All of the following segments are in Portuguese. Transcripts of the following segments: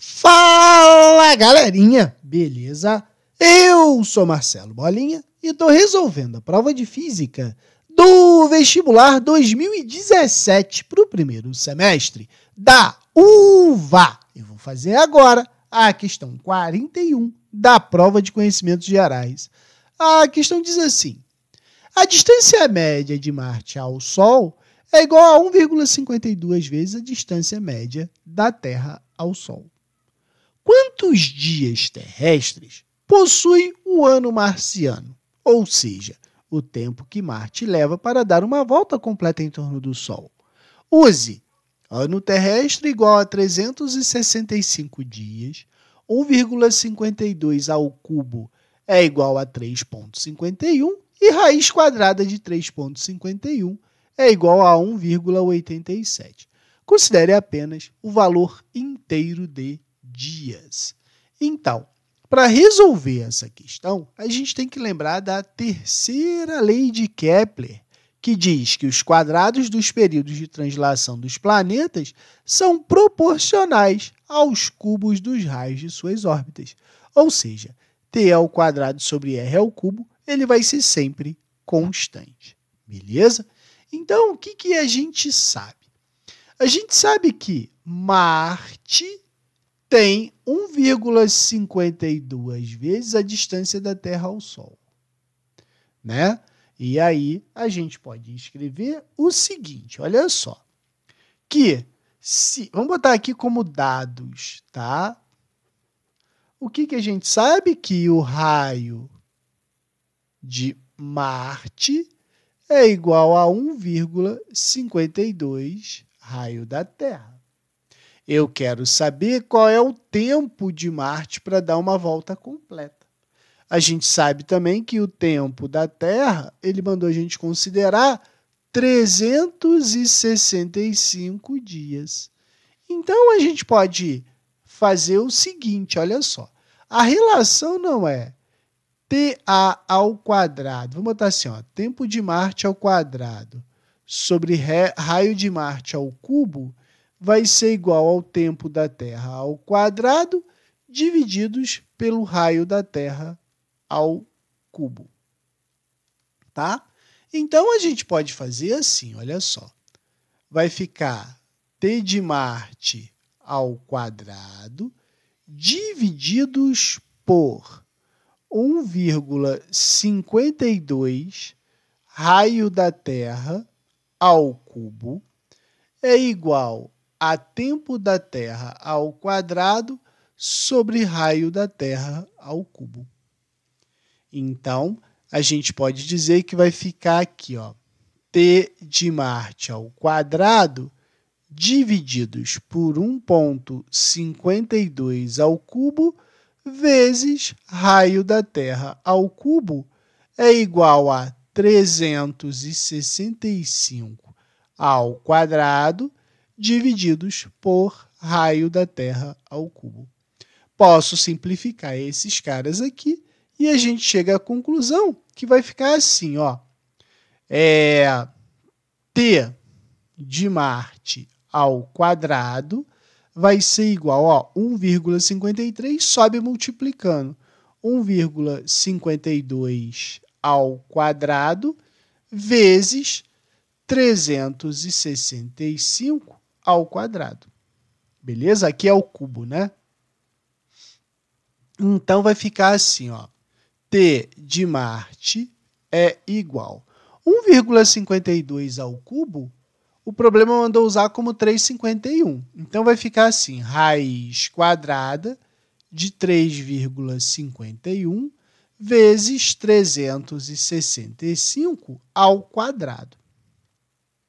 Fala galerinha, beleza? Eu sou Marcelo Bolinha e tô resolvendo a prova de física do vestibular 2017 para o primeiro semestre da UVA. Eu vou fazer agora a questão 41 da prova de conhecimentos gerais. A questão diz assim: a distância média de Marte ao Sol é igual a 1,52 vezes a distância média da Terra ao Sol quantos dias terrestres possui o ano marciano, ou seja, o tempo que Marte leva para dar uma volta completa em torno do Sol. Use ano terrestre igual a 365 dias, 1,52 ao cubo é igual a 3,51 e raiz quadrada de 3,51 é igual a 1,87. Considere apenas o valor inteiro de dias. Então, para resolver essa questão, a gente tem que lembrar da terceira lei de Kepler, que diz que os quadrados dos períodos de translação dos planetas são proporcionais aos cubos dos raios de suas órbitas. Ou seja, t ao quadrado sobre r ao cubo, ele vai ser sempre constante. Beleza? Então, o que, que a gente sabe? A gente sabe que Marte tem 1,52 vezes a distância da Terra ao Sol. Né? E aí a gente pode escrever o seguinte, olha só, que se, vamos botar aqui como dados, tá? O que, que a gente sabe? Que o raio de Marte é igual a 1,52 raio da Terra. Eu quero saber qual é o tempo de Marte para dar uma volta completa. A gente sabe também que o tempo da Terra, ele mandou a gente considerar 365 dias. Então a gente pode fazer o seguinte, olha só. A relação não é TA ao quadrado. Vamos botar assim, ó, tempo de Marte ao quadrado sobre raio de Marte ao cubo vai ser igual ao tempo da Terra ao quadrado divididos pelo raio da Terra ao cubo. Tá? Então a gente pode fazer assim, olha só. Vai ficar T de Marte ao quadrado divididos por 1,52 raio da Terra ao cubo é igual a tempo da Terra ao quadrado sobre raio da Terra ao cubo. Então, a gente pode dizer que vai ficar aqui, ó, T de Marte ao quadrado divididos por 1.52 ao cubo vezes raio da Terra ao cubo é igual a 365 ao quadrado divididos por raio da Terra ao cubo. Posso simplificar esses caras aqui e a gente chega à conclusão que vai ficar assim, ó. É T de Marte ao quadrado vai ser igual a 1,53, sobe multiplicando 1,52 ao quadrado vezes 365 ao quadrado. Beleza? Aqui é o cubo, né? Então vai ficar assim, ó. T de Marte é igual 1,52 ao cubo. O problema mandou usar como 3,51. Então vai ficar assim: raiz quadrada de 3,51 vezes 365 ao quadrado.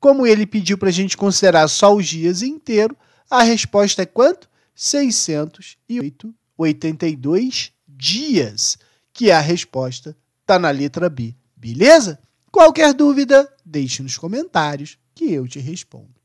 Como ele pediu para a gente considerar só os dias inteiro, a resposta é quanto? 608,82 dias, que é a resposta está na letra B. Beleza? Qualquer dúvida, deixe nos comentários que eu te respondo.